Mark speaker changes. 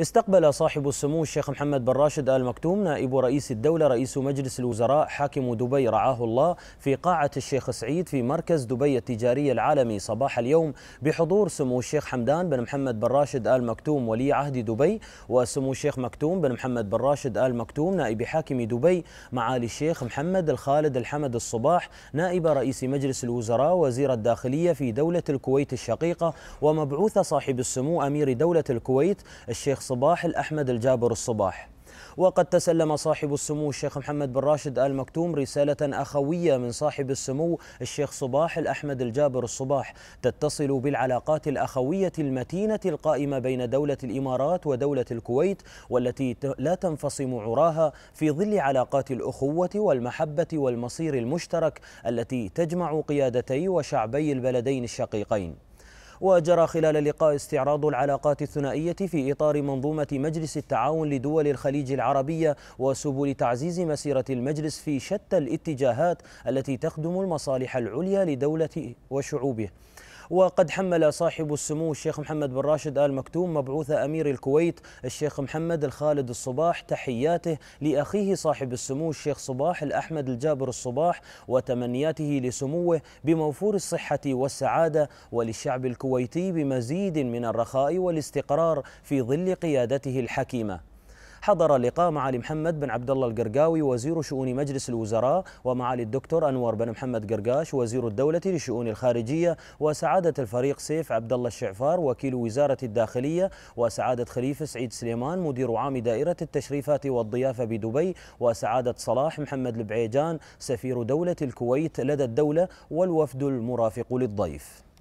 Speaker 1: استقبل صاحب السمو الشيخ محمد بن راشد آل مكتوم نائب رئيس الدولة رئيس مجلس الوزراء حاكم دبي رعاه الله في قاعة الشيخ سعيد في مركز دبي التجاري العالمي صباح اليوم بحضور سمو الشيخ حمدان بن محمد بن راشد آل مكتوم ولي عهد دبي وسمو الشيخ مكتوم بن محمد بن راشد آل مكتوم نائب حاكم دبي معالي الشيخ محمد الخالد الحمد الصباح نائب رئيس مجلس الوزراء وزير الداخلية في دولة الكويت الشقيقة ومبعوث صاحب السمو أمير دولة الكويت الشيخ صباح الأحمد الجابر الصباح وقد تسلم صاحب السمو الشيخ محمد بن راشد آل مكتوم رسالة أخوية من صاحب السمو الشيخ صباح الأحمد الجابر الصباح تتصل بالعلاقات الأخوية المتينة القائمة بين دولة الإمارات ودولة الكويت والتي لا تنفصم عراها في ظل علاقات الأخوة والمحبة والمصير المشترك التي تجمع قيادتي وشعبي البلدين الشقيقين وجرى خلال اللقاء استعراض العلاقات الثنائية في إطار منظومة مجلس التعاون لدول الخليج العربية وسبل تعزيز مسيرة المجلس في شتى الاتجاهات التي تخدم المصالح العليا لدولة وشعوبه وقد حمل صاحب السمو الشيخ محمد بن راشد آل مكتوم مبعوث أمير الكويت الشيخ محمد الخالد الصباح تحياته لأخيه صاحب السمو الشيخ صباح الأحمد الجابر الصباح وتمنياته لسموه بموفور الصحة والسعادة وللشعب الكويتي بمزيد من الرخاء والاستقرار في ظل قيادته الحكيمة حضر لقاء معالي محمد بن عبد الله القرقاوي وزير شؤون مجلس الوزراء ومعالي الدكتور أنور بن محمد قرقاش وزير الدولة لشؤون الخارجية وسعادة الفريق سيف عبد الله الشعفار وكيل وزارة الداخلية وسعادة خليفة سعيد سليمان مدير عام دائرة التشريفات والضيافة بدبي وسعادة صلاح محمد البعيجان سفير دولة الكويت لدى الدولة والوفد المرافق للضيف